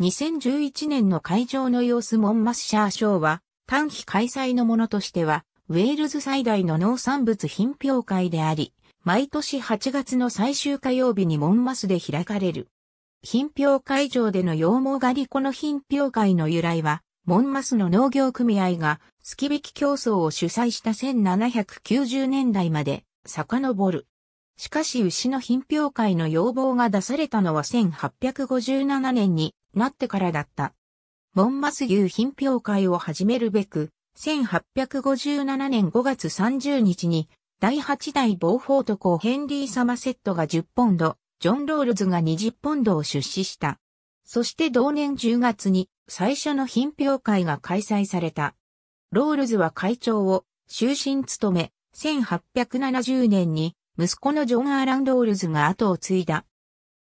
2011年の会場の様子モンマッシャーショーは、短期開催のものとしては、ウェールズ最大の農産物品評会であり、毎年8月の最終火曜日にモンマスで開かれる。品評会場での羊毛狩りこの品評会の由来は、モンマスの農業組合が、月引き競争を主催した1790年代まで、遡る。しかし牛の品評会の要望が出されたのは1857年になってからだった。モンマス牛品評会を始めるべく、1857年5月30日に、第8代ボーフォート公ヘンリー・サマセットが10ポンド、ジョン・ロールズが20ポンドを出資した。そして同年10月に最初の品評会が開催された。ロールズは会長を終身務め、1870年に息子のジョン・アーラン・ドールズが後を継いだ。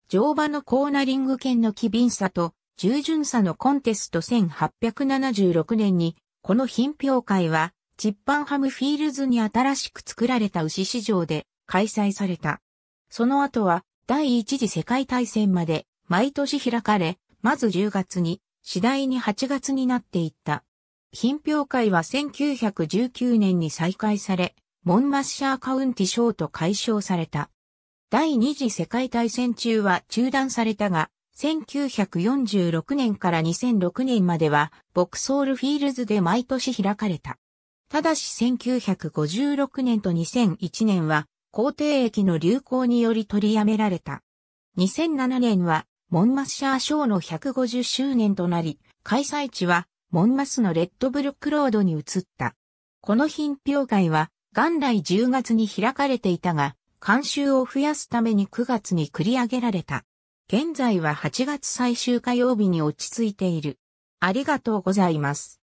乗馬のコーナリング犬の機敏さと従順さのコンテスト1876年に、この品評会は、チッパンハムフィールズに新しく作られた牛市場で開催された。その後は、第一次世界大戦まで毎年開かれ、まず10月に、次第に8月になっていった。品評会は1919年に再開され、モンマッシャーカウンティ賞と解消された。第二次世界大戦中は中断されたが、1946年から2006年までは、ボクソールフィールズで毎年開かれた。ただし1956年と2001年は、皇帝駅の流行により取りやめられた。2007年は、モンマッシャー賞の150周年となり、開催地は、モンマスのレッドブルックロードに移った。この品評会は、元来10月に開かれていたが、監修を増やすために9月に繰り上げられた。現在は8月最終火曜日に落ち着いている。ありがとうございます。